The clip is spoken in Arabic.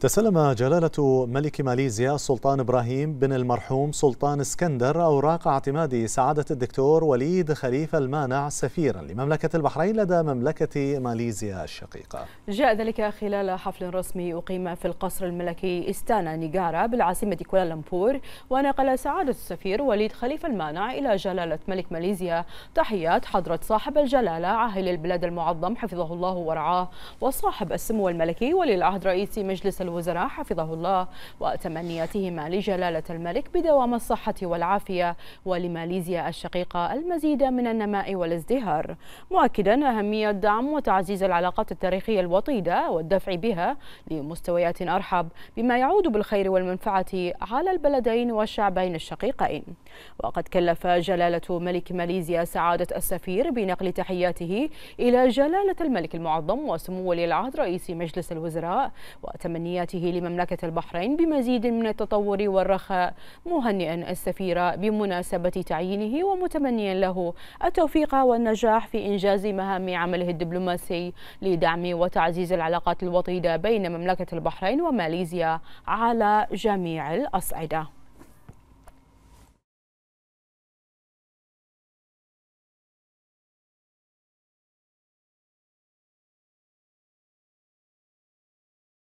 تسلم جلالة ملك ماليزيا سلطان إبراهيم بن المرحوم سلطان اسكندر أوراق اعتماد سعادة الدكتور وليد خليفة المانع سفيرا لمملكة البحرين لدى مملكة ماليزيا الشقيقة جاء ذلك خلال حفل رسمي أقيم في القصر الملكي إستانا نيغارا بالعاصمة كوالالمبور ونقل سعادة السفير وليد خليفة المانع إلى جلالة ملك ماليزيا تحيات حضرة صاحب الجلالة عاهل البلاد المعظم حفظه الله ورعاه وصاحب السمو الملكي ولي العهد رئيس مجلس الوزراء حفظه الله وتمنياتهما لجلالة الملك بدوام الصحة والعافية ولماليزيا الشقيقة المزيد من النماء والازدهار مؤكدا أهمية دعم وتعزيز العلاقات التاريخية الوطيدة والدفع بها لمستويات أرحب بما يعود بالخير والمنفعة على البلدين والشعبين الشقيقين وقد كلف جلالة ملك ماليزيا سعادة السفير بنقل تحياته إلى جلالة الملك المعظم وسمو ولي العهد رئيس مجلس الوزراء وتمنياته تمنياته لمملكة البحرين بمزيد من التطور والرخاء مهنئا السفير بمناسبة تعيينه ومتمنيا له التوفيق والنجاح في إنجاز مهام عمله الدبلوماسي لدعم وتعزيز العلاقات الوطيدة بين مملكة البحرين وماليزيا على جميع الأصعدة